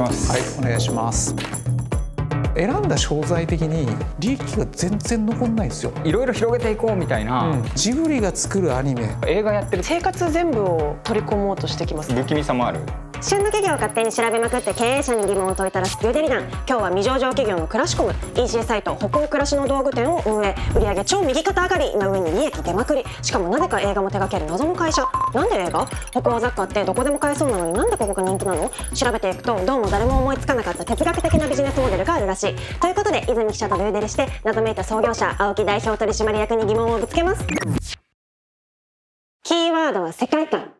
します。はい、お願いします。選んだ商材的に利益が全然残んないですよいろいろ広げていこうみたいな、うん、ジブリが作るアニメ映画やってる生活全部を取り込もうとしてきます不気味さもある旬の企業を勝手に調べまくって経営者に疑問を解いたらスキルデリ団今日は未上場企業のクラシコム EC サイト北欧暮らしの道具店を運営売上超右肩上がりの上に利益出まくりしかもなぜか映画も手掛ける謎の会社なんで映画北欧雑貨ってどこでも買えそうなのになんでここが人気なの調べていくとどうも誰も思いつかなかった哲学的なビジネスモデルがあるらしいということで泉記者とルーデリして謎めいた創業者青木代表取締役に疑問をぶつけますキーワードは世界観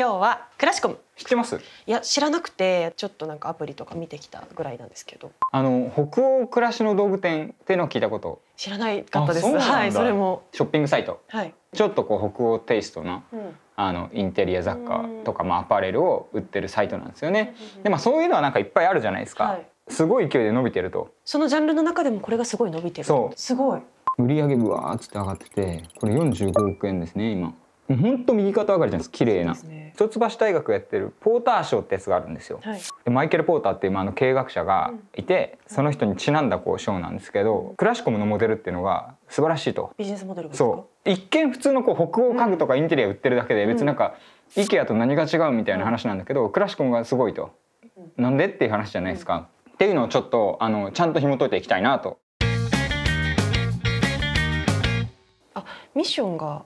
今日はクラシコム知ってますいや知らなくてちょっとなんかアプリとか見てきたぐらいなんですけどあの北欧暮らしの道具店っていうのを聞いたこと知らないかったですはいそれもショッピングサイト、はい、ちょっとこう北欧テイストな、うん、あのインテリア雑貨とか、まあ、アパレルを売ってるサイトなんですよね、うん、でまあそういうのはなんかいっぱいあるじゃないですか、はい、すごい勢いで伸びてるとそのジャンルの中でもこれがすごい伸びてるそうすごい売上ぶわーっつって上がっててこれ45億円ですね今本当右肩上がりじゃないですか綺麗な、ね、一橋大学やってるポーター賞ってやつがあるんですよ、はい、でマイケル・ポーターっていう、まあ、あの経営学者がいて、うん、その人にちなんだこう賞なんですけど、うん、クラシコムのモデルっていうのが素晴らしいとビジネスモデルそう一見普通のこう北欧家具とかインテリア売ってるだけで、別になんか IKEA と何が違うみたいな話なんだけど、クラシコムがすごいと、うなんでっていう話じゃないですか、っていうのをちょっとあのちゃんと紐解いていきたいなとあミッションが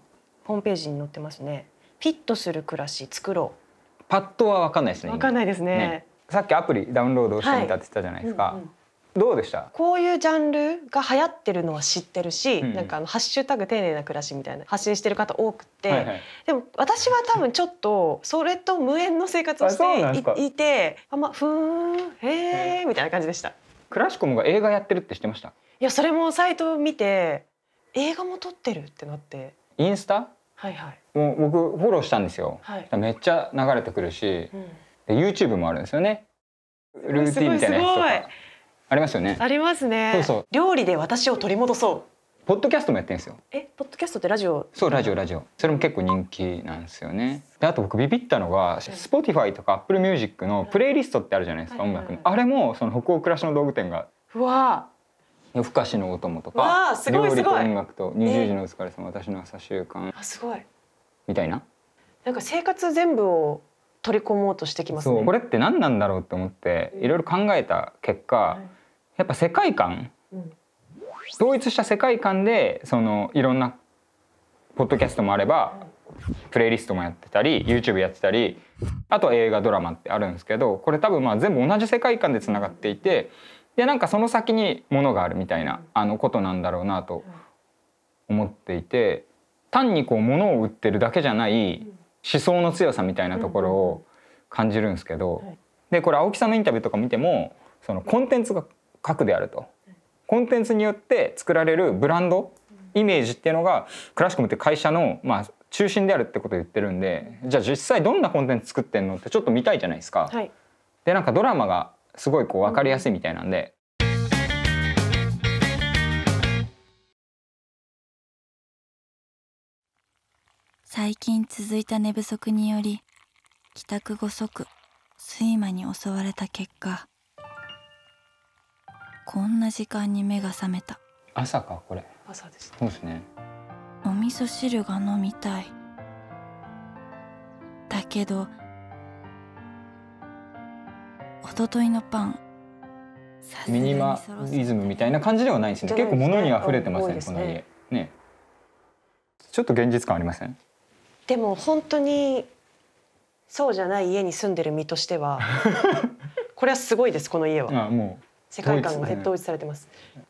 ホームページに載ってますね。フィットする暮らし作ろう。パッとはわかんないですね。わかんないですね、ね、さっきアプリダウンロードしてみたって言ったじゃないですか。はいうんうんどうでしたこういうジャンルが流行ってるのは知ってるし、うん、なんかあのハッシュタグ丁寧な暮らしみたいな発信してる方多くて、はいはい、でも私は多分ちょっとそれと無縁の生活をしていてあんまふーんへえみたいな感じでしたクラシコムが映画やってるって知ってましたいやそれもサイトを見て映画も撮ってるってなってインスタはいはい、もう僕フォローしたんですよ、はい、めっちゃ流れてくるし、うん、YouTube もあるんですよねルーティンみたいなやつとかありますよねありますねそうそう料理で私を取り戻そうポッドキャストもやってるんですよえポッドキャストってラジオそうラジオラジオそれも結構人気なんですよねであと僕ビビったのが Spotify とか Apple Music のプレイリストってあるじゃないですか、音楽の、あれもその北欧暮らしの道具店がうわ夜更かしのお供とか料理と音楽と二十時のお疲れ様私の朝習慣みたいななんか生活全部を取り込もうとしてきますねこれって何なんだろうと思っていろいろ考えた結果、やっぱ世界観、うん、統一した世界観でそのいろんなポッドキャストもあれば、プレイリストもやってたり YouTube やってたりあと映画ドラマってあるんですけどこれ多分まあ全部同じ世界観でつながっていてでなんかその先にものがあるみたいなあのことなんだろうなと思っていて単にこう物を売ってるだけじゃない思想の強さみたいなところを感じるんですけどでこれ青木さんのインタビューとか見てもそのコンテンツが核であると。コンテンツによって作られるブランドイメージっていうのがクラシックムって会社のまあ中心であるってことを言ってるんでじゃあ実際どんなコンテンツ作ってんのってちょっと見たいじゃないですか。はい、でなんかドラマがすごいこう分かりやすいみたいなんで。最近続いた寝不足により帰宅後即睡魔に襲われた結果こんな時間に目が覚めた朝かこれ朝です、そうですねお味噌汁が飲みたいだけど一昨日のパンミニマリズムみたいな感じではないんですね、結構物に溢れてますね、ね、この家ねちょっと現実感ありませんでも本当にそうじゃない家に住んでる身としては これはすごいですこの家はあもう世界観が統一されてます、ね、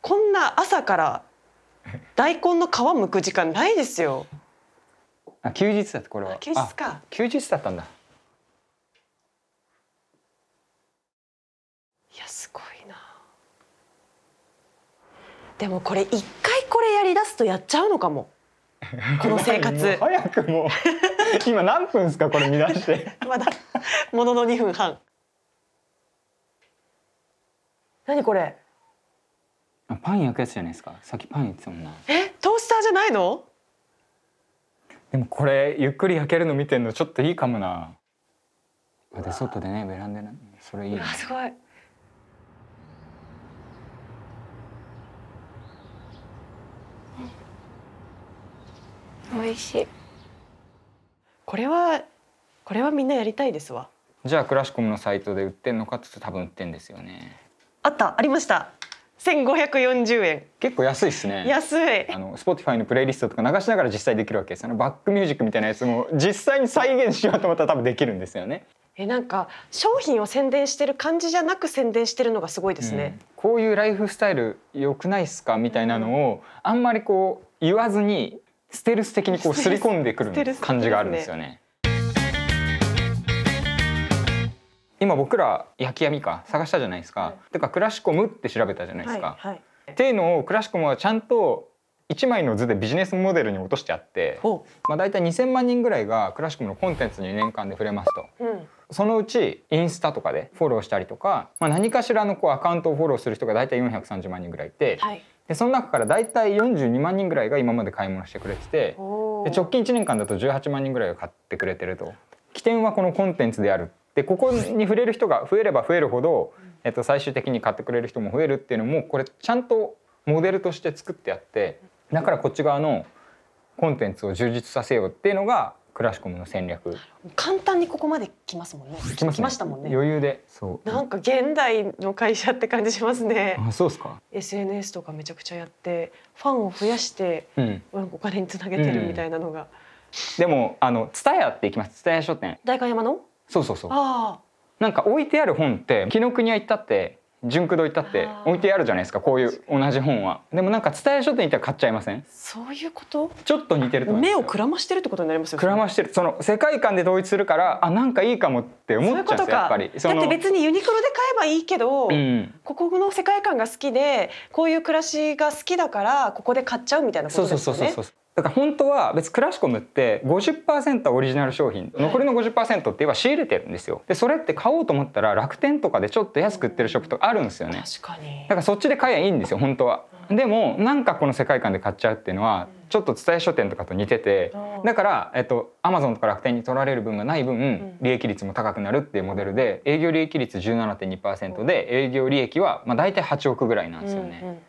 こんな朝から大根の皮剥く時間ないですよあ休日だこれは休日か休日だったんだでもこれ一回これやりだすとやっちゃうのかも。この生活。早くもう今何分ですかこれ見出して。まだものの2分半。何これ。パン焼くやつじゃないですか。さっきパン言ってたもんな。え、トースターじゃないの？でもこれゆっくり焼けるの見てんのちょっといいかもな。まだ外でねベランダなそれいい、ね。すごい。美味しいこれはこれはみんなやりたいですわじゃあクラシコムのサイトで売ってんのかって多分売ってんですよねあったありました1540円結構安いですね安いあのスポティファイのプレイリストとか流しながら実際できるわけですよねバックミュージックみたいなやつも実際に再現しようと思ったら多分できるんですよねえなんか商品を宣伝してる感じじゃなく宣伝してるのがすごいですね、うん、こういうライフスタイル良くないっすかみたいなのをあんまりこう言わずにステルス的にこう刷り込んでくる感じがあるんですよね。今僕ら焼き網か探したじゃないですか。てかクラシコムって調べたじゃないですか。っていうのをクラシコムはちゃんと一枚の図でビジネスモデルに落としてあって、まあ、大い2,000万人ぐらいがクラシコムのコンテンツに年間で触れますと、うん、そのうちインスタとかでフォローしたりとか、まあ、何かしらのこうアカウントをフォローする人が大体430万人ぐらいいて、でその中から大体42万人ぐらいが今まで買い物してくれててで直近1年間だと18万人ぐらいが買ってくれてると起点はこのコンテンツであるでここに触れる人が増えれば増えるほど、えっと、最終的に買ってくれる人も増えるっていうのもこれちゃんとモデルとして作ってあってだからこっち側のコンテンツを充実させようっていうのがクラシコムの戦略簡単にここまで来ますもんね来ま、ね、ましたもんね余裕でそうなんか現代の会社って感じしますねあそうですか SNS とかめちゃくちゃやってファンを増やして、うん、お金につなげてるみたいなのが、うん、でもあの伝え屋って行きます蔦屋書店代官山のそうそうそうああなんか置いてある本って紀ノ国屋行ったって純駆動行ったって置いてあるじゃないですかこういう同じ本はでもなんか伝え書店行ったら買っちゃいませんそういうことちょっと似てると目をくらましてるってことになりますよくらましてるその世界観で統一するからあなんかいいかもって思っちゃうんですやっぱりだって別にユニクロで買えばいいけど、うん、ここの世界観が好きでこういう暮らしが好きだからここで買っちゃうみたいなことですよねそうそうそうそうだから本当は別クラシコムって50%はオリジナル商品残りの50%ってば仕入れてるんですよでそれって買おうと思ったら楽天とかでちょっと安く売ってるショップとかあるんですよね確かにだからそっちで買えばいいんですよ本当はでもなんかこの世界観で買っちゃうっていうのはちょっと伝え書店とかと似ててだからえっとアマゾンとか楽天に取られる分がない分利益率も高くなるっていうモデルで営業利益率17.2%で営業利益はまあ大体8億ぐらいなんですよね、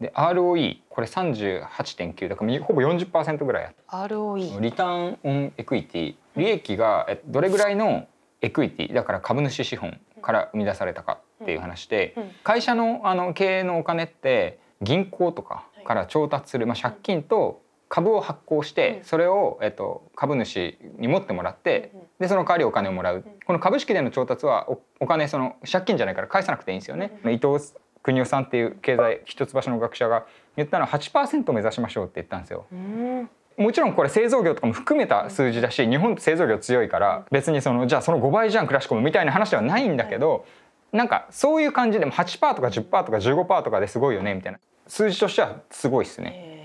で ROE これ38.9だからほぼ40%ぐらいあった ROE リターン・オン・エクイティ利益がどれぐらいのエクイティだから株主資本から生み出されたかっていう話で、会社のあの経営のお金って銀行とかから調達する、まあ、借金と株を発行してそれを、えっと、株主に持ってもらってでその代わりお金をもらうこの株式での調達はお金その借金じゃないから返さなくていいんですよね。伊藤国夫さんっていう経済一橋の学者が言ったのは8%目指しましょうって言ったんですよ。もちろんこれ製造業とかも含めた数字だし日本製造業強いから別にそのじゃあその5倍じゃんクラシコムみたいな話ではないんだけどなんかそういう感じでも8%とか10%とか15%とかですごいよねみたいな数字としてはすごいっすね。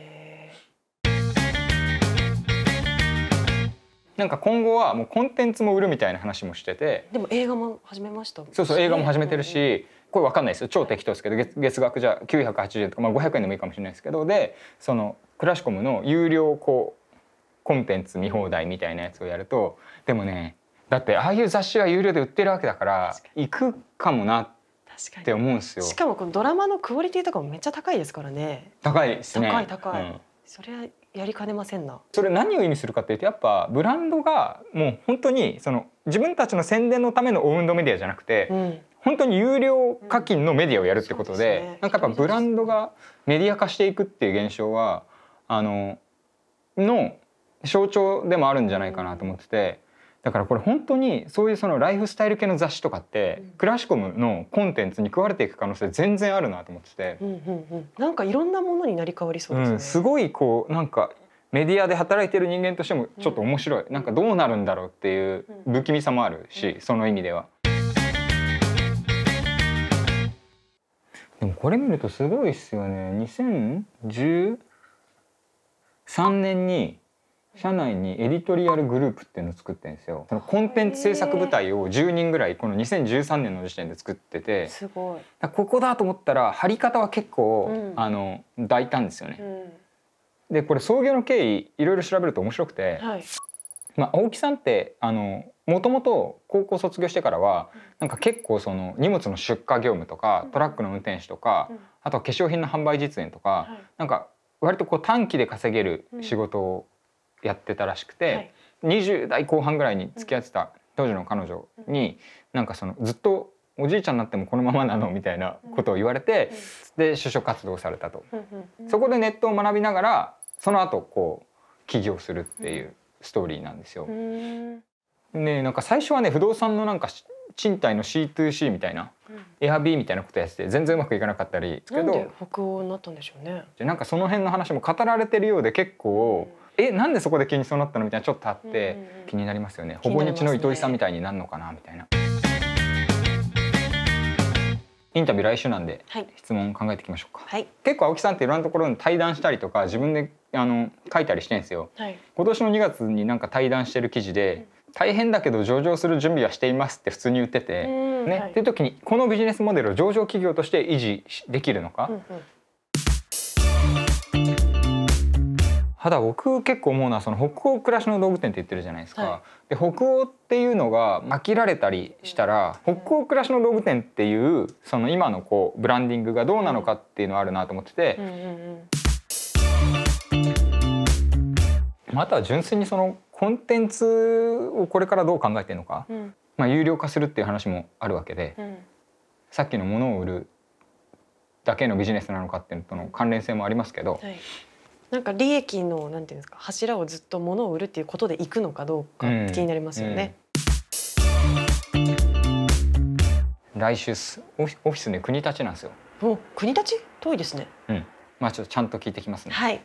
なんか今後はもうコンテンツも売るみたいな話もしててでも映画も始めましたそうそう映画も始めてるし、これ分かんないですよ超適当ですけど月月額じゃ980円とか、まあ、500円でもいいかもしれないですけどでそのクラシコムの有料こうコンテンツ見放題みたいなやつをやるとでもねだってああいう雑誌は有料で売ってるわけだから行くかもなって思うんですよしかもこのドラマのクオリティとかもめっちゃ高いですからね高いですね高い高い、うん、それはやりかねませんなそれ何を意味するかっていうとやっぱブランドがもう本当にその自分たちの宣伝のためのオウンドメディアじゃなくて、うん、本当に有料課金のメディアをやるってことでうんでね、なんかやっぱブランドがメディア化していくっていう現象はあのの象徴でもあるんじゃないかなと思ってて。だからこれ本当にそういうそのライフスタイル系の雑誌とかって、クラシコムのコンテンツに食われていく可能性全然あるなと思ってて、うんうんうん、なんかいろんなものになり変わりそうですね、うん、すごいこうなんかメディアで働いてる人間としてもちょっと面白い、うん、なんかどうなるんだろうっていう不気味さもあるし、うん、その意味では。でもこれ見るとすごいっすよね2013年に社内にエディトリアルグループっていうのを作ってんですよそのコンテンツ制作部隊を10人ぐらいこの2013年の時点で作っててすごいここだと思ったら貼り方は結構、うん、あの大胆ですよね。うん、でこれ創業の経緯いろいろ調べると面白くて、はい、まあ、大木さんってあのもともと高校卒業してからはなんか結構その荷物の出荷業務とかトラックの運転手とかあとは化粧品の販売実演とかなんか割とこう短期で稼げる仕事やってたらしくて、はい、20代後半ぐらいに付き合ってた当時の彼女に、うん、なんかそのずっとおじいちゃんになってもこのままなのみたいなことを言われて、うん、で就職活動されたと、うん、そこでネットを学びながらその後こう起業するっていうストーリーなんですよ。ねなんか最初はね不動産のなんか賃貸の C2C みたいな、エアビーみたいなことやってて全然うまくいかなかったりけどなんで北欧になったんでしょうねじゃなんかその辺の話も語られてるようで結構、えなんでそこで急にそうなったのみたいなちょっとあって、気になりますよねほぼ日の糸井さんみたいになるのかなみたいな、ね、インタビュー来週なんで、はい、質問考えていきましょうか、はい、結構青木さんっていろんなところに対談したりとか自分であの書いたりしてんですよ、はい、今年の2月になんか対談してる記事で、うん大変だけど上場する準備はしていますって普通に言ってて、ね、はい、っていう時にこのビジネスモデルを上場企業として維持できるのか、うんうん、ただ僕結構思うのはその北欧暮らしの道具店って言ってるじゃないですか。はい、で北欧っていうのがまきられたりしたら、うん、北欧暮らしの道具店っていうその今のこうブランディングがどうなのかっていうのはあるなと思ってて。うんうんうん、または純粋にそのコンテンツをこれからどう考えてるのか、うん、まあ、有料化するっていう話もあるわけで、うん、さっきのものを売るだけのビジネスなのかっていうのとの関連性もありますけど、はい、なんか利益のなんていうんですか柱をずっと物を売るっていうことでいくのかどうか気になりますよね。うんうん、来週すオフィスね国立なんですよ。お国立遠いですね。うん。まあちょっとちゃんと聞いてきますね。はい。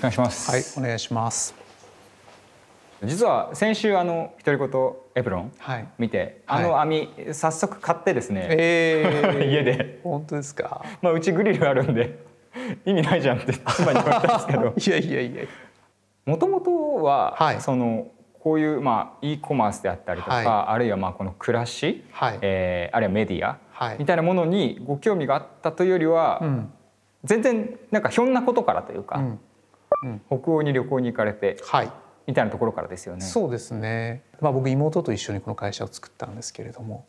くお願いします。はい、お願いします。実は先週あの独り言エプロン見て、はい、あの網、はい、早速買ってですね、えー、家で本当ですか、まあ、うちグリルあるんで意味ないじゃんって妻に言われたんですけど いやいやいやもともとは、はい、そのこういうまあ e コマースであったりとか、はい、あるいはまあこの暮らし、はい、えー、あるいはメディア、みたいなものにご興味があったというよりは、うん、全然なんかひょんなことからというか、うん、北欧に旅行に行かれて、はい、みたいなところからですよね。そうですね、まあ、僕妹と一緒にこの会社を作ったんですけれども、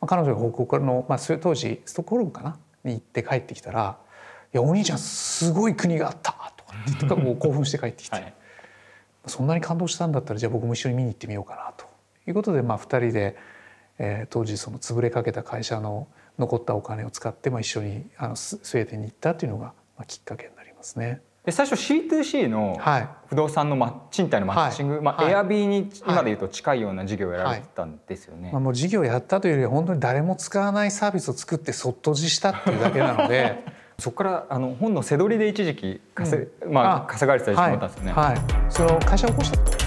まあ、彼女が北欧からの、まあ、当時ストックホルムかなに行って帰ってきたら「いやお兄ちゃんすごい国があった!」とかって言ってもう興奮して帰ってきて、はい、そんなに感動したんだったらじゃあ僕も一緒に見に行ってみようかなということで、まあ、2人で、えー、当時その潰れかけた会社の残ったお金を使って、まあ、一緒にあのスウェーデンに行ったというのが、まあ、きっかけになりますね。で最初 C2C の不動産のマ賃貸のマッチング、はい、まあ、エアビーに今で言うと近いような事業をやられてたんですよね、はいはい、まあ、もう事業やったというより本当に誰も使わないサービスを作ってそっとじしたっていうだけなので そこからあの本の背取りで一時期稼うん、まあ、稼がれてたりしもらったんですよね。はいその会社を起こした